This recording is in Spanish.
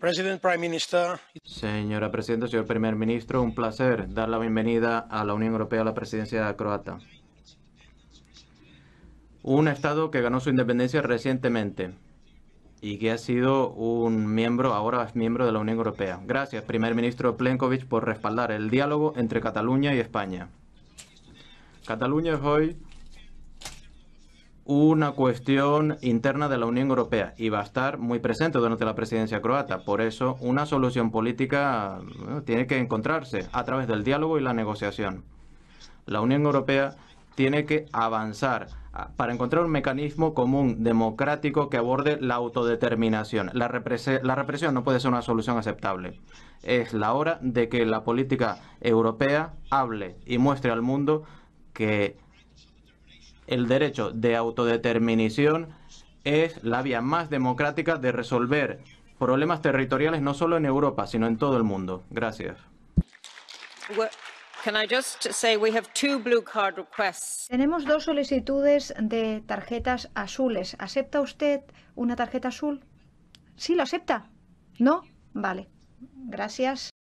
President, Prime Minister. Señora Presidenta, señor Primer Ministro, un placer dar la bienvenida a la Unión Europea a la presidencia croata. Un Estado que ganó su independencia recientemente y que ha sido un miembro, ahora es miembro de la Unión Europea. Gracias, Primer Ministro Plenkovic, por respaldar el diálogo entre Cataluña y España. Cataluña es hoy una cuestión interna de la Unión Europea y va a estar muy presente durante la presidencia croata. Por eso, una solución política eh, tiene que encontrarse a través del diálogo y la negociación. La Unión Europea tiene que avanzar ah, para encontrar un mecanismo común, democrático, que aborde la autodeterminación. La, represión no puede ser una solución aceptable. Es la hora de que la política europea hable y muestre al mundo que el derecho de autodeterminación es la vía más democrática de resolver problemas territoriales no solo en Europa, sino en todo el mundo. Gracias. Tenemos dos solicitudes de tarjetas azules. ¿Acepta usted una tarjeta azul? Sí, lo acepta. ¿No? Vale. Gracias.